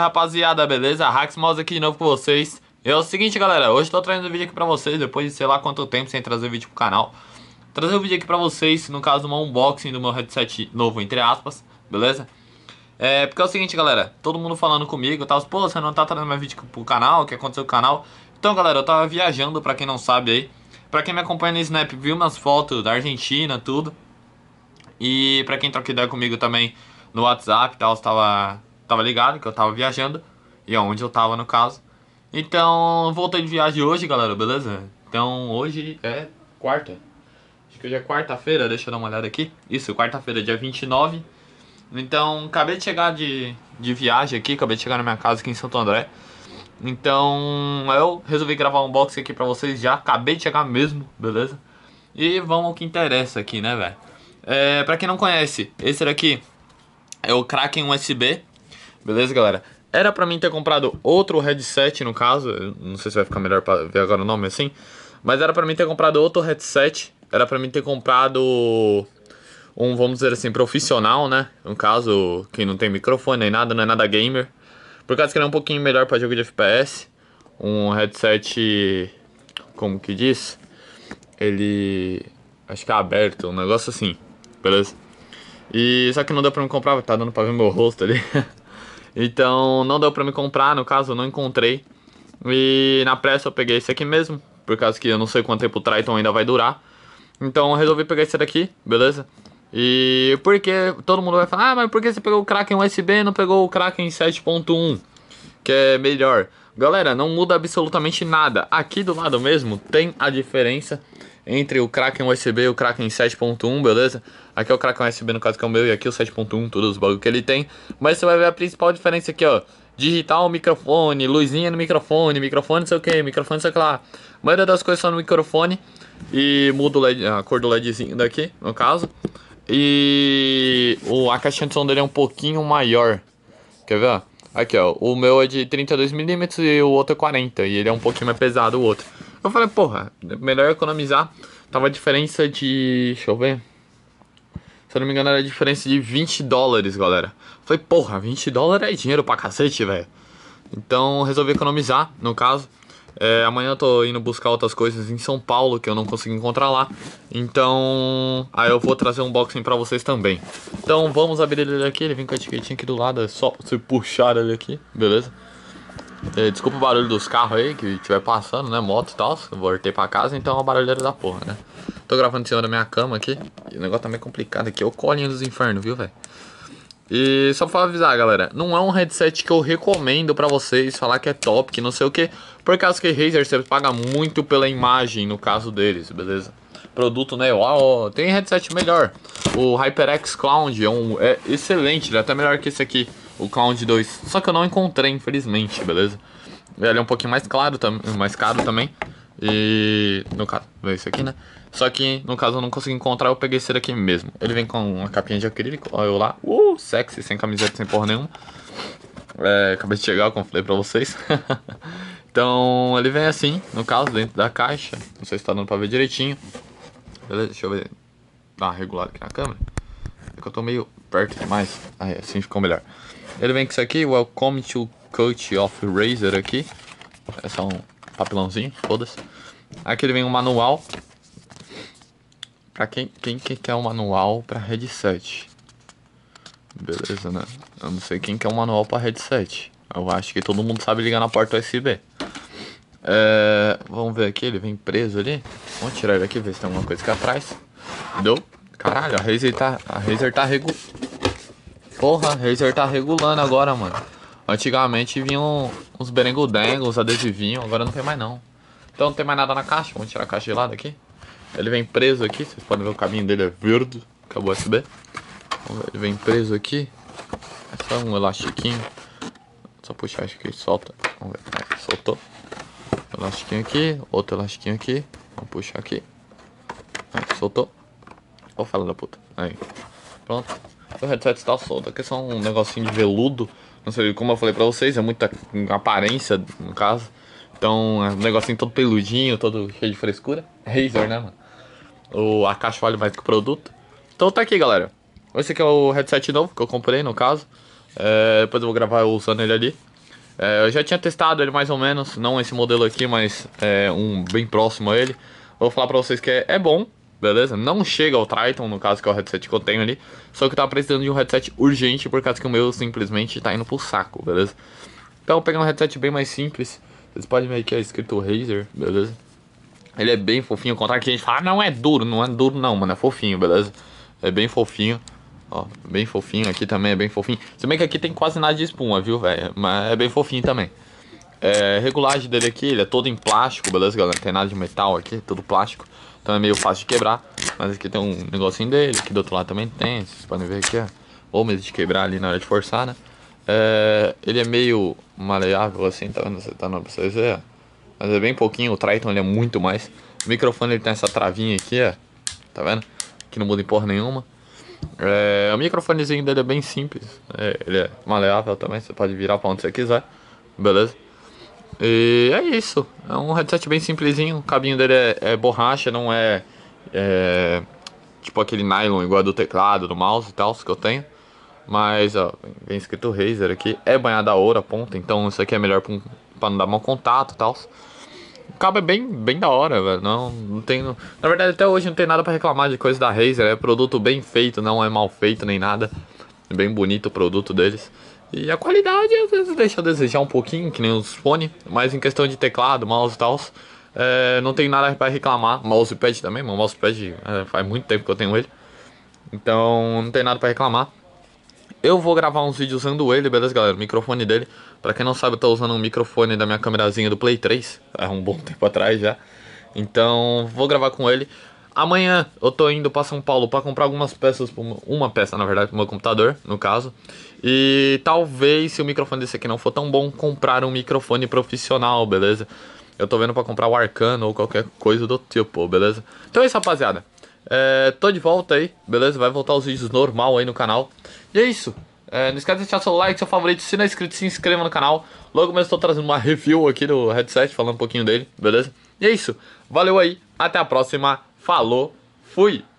Salve rapaziada, beleza? Hacks Mouse aqui de novo com vocês É o seguinte galera, hoje estou trazendo vídeo aqui pra vocês Depois de sei lá quanto tempo sem trazer vídeo pro canal Trazer um vídeo aqui pra vocês, no caso um unboxing do meu headset novo, entre aspas Beleza? É, porque é o seguinte galera, todo mundo falando comigo tava Pô, você não tá trazendo mais vídeo pro canal, o que aconteceu com o canal Então galera, eu tava viajando, pra quem não sabe aí Pra quem me acompanha no Snap, viu umas fotos da Argentina, tudo E pra quem troca ideia comigo também no WhatsApp tal, estava tava ligado que eu tava viajando e aonde eu tava no caso. Então, voltei de viagem hoje, galera, beleza? Então, hoje é quarta. Acho que hoje é quarta-feira, deixa eu dar uma olhada aqui. Isso, quarta-feira, dia 29. Então, acabei de chegar de, de viagem aqui, acabei de chegar na minha casa aqui em Santo André. Então, eu resolvi gravar um box aqui pra vocês já, acabei de chegar mesmo, beleza? E vamos ao que interessa aqui, né, velho? É, pra quem não conhece, esse daqui é o Kraken USB Beleza, galera? Era pra mim ter comprado outro headset, no caso. Não sei se vai ficar melhor pra ver agora o nome assim. Mas era pra mim ter comprado outro headset. Era pra mim ter comprado um, vamos dizer assim, profissional, né? No caso, que não tem microfone nem nada, não é nada gamer. Por causa que ele é um pouquinho melhor pra jogo de FPS. Um headset. Como que diz? Ele. Acho que é aberto, um negócio assim. Beleza? E só que não deu pra me comprar, tá dando pra ver meu rosto ali. Então não deu pra me comprar, no caso, não encontrei. E na pressa eu peguei esse aqui mesmo, por causa que eu não sei quanto tempo o Triton ainda vai durar. Então resolvi pegar esse daqui, beleza? E porque todo mundo vai falar, ah, mas por que você pegou o Kraken USB e não pegou o Kraken 7.1? Que é melhor. Galera, não muda absolutamente nada. Aqui do lado mesmo tem a diferença entre o Kraken USB e o Kraken 7.1, beleza? Aqui é o Kraken USB, no caso que é o meu, e aqui é o 7.1, todos os bugs que ele tem. Mas você vai ver a principal diferença aqui, ó. Digital, microfone, luzinha no microfone, microfone não sei o que, microfone não sei o que lá. A maioria das coisas são no microfone. E muda LED, a cor do LEDzinho daqui, no caso. E o, a caixinha de som dele é um pouquinho maior. Quer ver, ó? Aqui, ó. O meu é de 32mm e o outro é 40. E ele é um pouquinho mais pesado, o outro. Eu falei, porra, melhor economizar. Tava a diferença de. Deixa eu ver. Se eu não me engano, era a diferença de 20 dólares, galera. Falei, porra, 20 dólares é dinheiro pra cacete, velho. Então resolvi economizar, no caso. É, amanhã eu tô indo buscar outras coisas em São Paulo que eu não consegui encontrar lá. Então, aí eu vou trazer um unboxing pra vocês também. Então vamos abrir ele aqui, ele vem com a etiquetinha aqui do lado, é só você puxar ele aqui, beleza? É, desculpa o barulho dos carros aí que estiver passando, né? Moto e tal, voltei pra casa, então é uma barulheira da porra, né? Tô gravando em cima da minha cama aqui. o negócio tá meio complicado aqui. É o colinho dos infernos, viu, velho? E só pra avisar, galera, não é um headset que eu recomendo pra vocês falar que é top, que não sei o que, por causa que Razer você paga muito pela imagem no caso deles, beleza? Produto, né? Uau, tem headset melhor. O HyperX Cloud é, um, é excelente, ele é até melhor que esse aqui, o Cloud 2. Só que eu não encontrei, infelizmente, beleza? Ele é um pouquinho mais claro, mais caro também. E no caso, veio isso aqui, né? Só que no caso eu não consegui encontrar, eu peguei esse daqui mesmo. Ele vem com uma capinha de acrílico, ó, eu lá, uh, sexy, sem camiseta, sem porra nenhuma. É, acabei de chegar, como falei pra vocês. então ele vem assim, no caso, dentro da caixa. Não sei se tá dando pra ver direitinho. Beleza, deixa eu ver. Dá uma regulada aqui na câmera. É que eu tô meio perto demais. Aí, assim ficou melhor. Ele vem com isso aqui, Welcome to Coach of Razer aqui. É só um papelãozinho, foda-se. Aqui ele vem um manual. Pra quem, quem que quer um manual pra headset. Beleza, né? Eu não sei quem quer um manual pra headset. Eu acho que todo mundo sabe ligar na porta USB. É, vamos ver aqui, ele vem preso ali. Vamos tirar ele aqui, ver se tem alguma coisa aqui atrás. Deu. Caralho, a Razer tá. A Razer tá regu... Porra, a Razer tá regulando agora, mano. Antigamente vinham uns berengudengos, adesivinhos, agora não tem mais não. Então não tem mais nada na caixa, vamos tirar a caixa de lado aqui. Ele vem preso aqui, vocês podem ver o caminho dele é verde, acabou USB. Ele vem preso aqui. É só um elastiquinho. Só puxar, acho que solta. Vamos ver. É, soltou. Elastiquinho aqui, outro elastiquinho aqui. Vamos puxar aqui. É, soltou. Ô, fala da puta. Aí. Pronto. O headset está solto. Aqui é só um negocinho de veludo. Não sei como eu falei pra vocês, é muita aparência, no caso. Então, é um negocinho todo peludinho, todo cheio de frescura. Razor, né, mano? O, a caixa vale mais que o produto. Então tá aqui, galera. Esse aqui é o headset novo que eu comprei, no caso. É, depois eu vou gravar usando ele ali. É, eu já tinha testado ele mais ou menos, não esse modelo aqui, mas é, um bem próximo a ele. Vou falar pra vocês que é, é, bom, beleza? Não chega ao Triton, no caso que é o headset que eu tenho ali. Só que eu tava precisando de um headset urgente, por causa que o meu simplesmente tá indo pro saco, beleza? Então eu vou pegar um headset bem mais simples. Vocês podem ver que é escrito Razer, beleza? Ele é bem fofinho, ao contrário que a gente fala, ah, não é duro, não é duro não, mano, é fofinho, beleza? É bem fofinho, ó, bem fofinho, aqui também é bem fofinho. Se bem que aqui tem quase nada de espuma, viu, velho? Mas é bem fofinho também. É, regulagem dele aqui, ele é todo em plástico, beleza, galera? Não tem nada de metal aqui, tudo plástico. Então é meio fácil de quebrar. Mas aqui tem um negocinho dele, aqui do outro lado também tem, vocês podem ver aqui, ó. Ou mesmo de quebrar ali na hora de forçar, né? É, ele é meio maleável assim, tá vendo você tá não pra vocês ver? Mas é bem pouquinho, o Triton ele é muito mais. O microfone ele tem essa travinha aqui, ó. Tá vendo? Que não muda em porra nenhuma. É, o microfonezinho dele é bem simples. É, ele é maleável também, você pode virar pra onde você quiser. Beleza? E é isso. É um headset bem simplesinho. O cabinho dele é, é borracha, não é, é, tipo aquele nylon igual do teclado, do mouse e tal, que eu tenho. Mas, ó, vem escrito Razer aqui. É banhada a ouro a ponta, então isso aqui é melhor pra, um, pra não dar mau contato e tal. O cabo é bem, bem da hora, velho. Não, não tem. Não... Na verdade, até hoje não tem nada para reclamar de coisa da Razer. É produto bem feito, não é mal feito nem nada. É bem bonito o produto deles. E a qualidade às vezes deixa a desejar um pouquinho, que nem os fones. Mas em questão de teclado, mouse e tal, é, não tem nada para reclamar. Mousepad também, meu mousepad é, faz muito tempo que eu tenho ele. Então não tem nada para reclamar. Eu vou gravar uns vídeos usando ele, beleza, galera? O microfone dele. Pra quem não sabe, eu tô usando um microfone da minha câmerazinha do Play 3. Há é um bom tempo atrás já. Então, vou gravar com ele. Amanhã eu tô indo pra São Paulo pra comprar algumas peças, uma peça na verdade, pro meu computador, no caso. E talvez, se o microfone desse aqui não for tão bom, comprar um microfone profissional, beleza? Eu tô vendo pra comprar o Arcano ou qualquer coisa do tipo, beleza? Então é isso, rapaziada. É, tô de volta aí, beleza? Vai voltar os vídeos normal aí no canal. E é isso. É, não esquece de deixar seu like, seu favorito. Se não é inscrito, se inscreva no canal. Logo mesmo estou trazendo uma review aqui do headset, falando um pouquinho dele, beleza? E é isso. Valeu aí, até a próxima. Falou, fui!